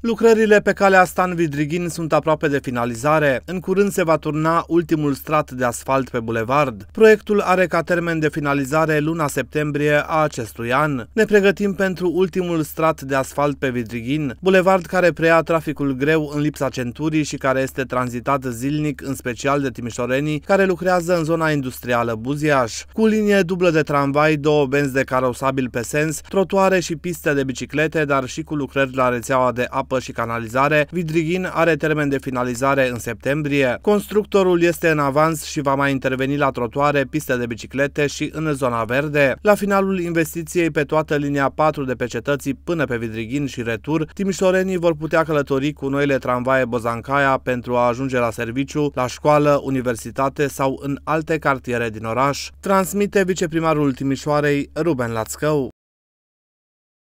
Lucrările pe calea Stan Vidrighin sunt aproape de finalizare. În curând se va turna ultimul strat de asfalt pe bulevard. Proiectul are ca termen de finalizare luna septembrie a acestui an. Ne pregătim pentru ultimul strat de asfalt pe Vidrighin, bulevard care preia traficul greu în lipsa centurii și care este tranzitat zilnic, în special de timișorenii care lucrează în zona industrială Buziaș. Cu linie dublă de tramvai, două benzi de carosabil pe sens, trotuare și piste de biciclete, dar și cu lucrări la rețeaua de apă apă și canalizare, Vidrighin are termen de finalizare în septembrie. Constructorul este în avans și va mai interveni la trotuare, piste de biciclete și în zona verde. La finalul investiției pe toată linia 4 de pe cetății până pe Vidrighin și retur, timișorenii vor putea călători cu noile tramvaie Bozancaia pentru a ajunge la serviciu, la școală, universitate sau în alte cartiere din oraș. Transmite viceprimarul Timișoarei, Ruben Lațcău.